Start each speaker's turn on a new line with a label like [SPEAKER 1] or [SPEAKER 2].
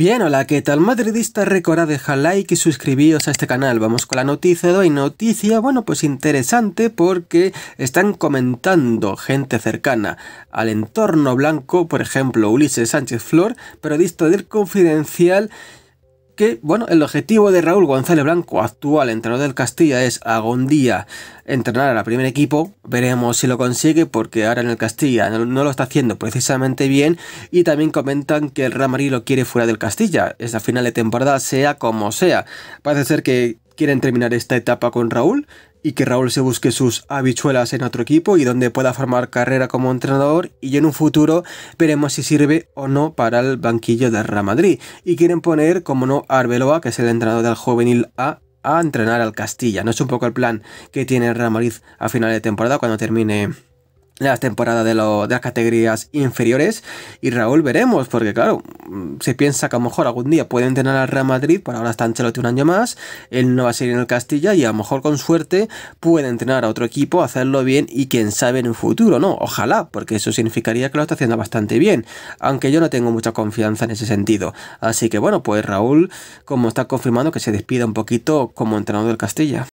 [SPEAKER 1] Bien, hola, ¿qué tal? Madridista, recordad dejar like y suscribíos a este canal. Vamos con la noticia de hoy. Noticia, bueno, pues interesante porque están comentando gente cercana al entorno blanco, por ejemplo, Ulises Sánchez Flor, pero periodista del Confidencial, bueno, el objetivo de Raúl González Blanco, actual entrenador del Castilla, es algún día entrenar al primer equipo. Veremos si lo consigue, porque ahora en el Castilla no, lo está haciendo precisamente bien. Y también comentan que el Real lo quiere fuera del Castilla, la final de temporada, sea como sea. Parece ser que quieren terminar esta etapa con Raúl, y que Raúl se busque sus habichuelas en otro equipo y donde pueda formar carrera como entrenador y en un futuro veremos si sirve o no para el banquillo de Real Madrid. Y quieren poner, como no, Arbeloa, que es el entrenador del juvenil A, a entrenar al Castilla. No es un poco el plan que tiene el Real Madrid a final de temporada cuando termine las temporadas de, las categorías inferiores. Y Raúl veremos, porque claro, mm, se piensa que a lo mejor algún día puede entrenar al Real Madrid, por ahora está Ancelotti un año más, él no va a seguir en el Castilla y a lo mejor con suerte puede entrenar a otro equipo, hacerlo bien y quién sabe en un futuro, ¿no? Ojalá, porque eso significaría que lo está haciendo bastante bien, aunque yo no tengo mucha confianza en ese sentido. Así que bueno, pues Raúl, como está confirmando, que se despida un poquito como entrenador del Castilla.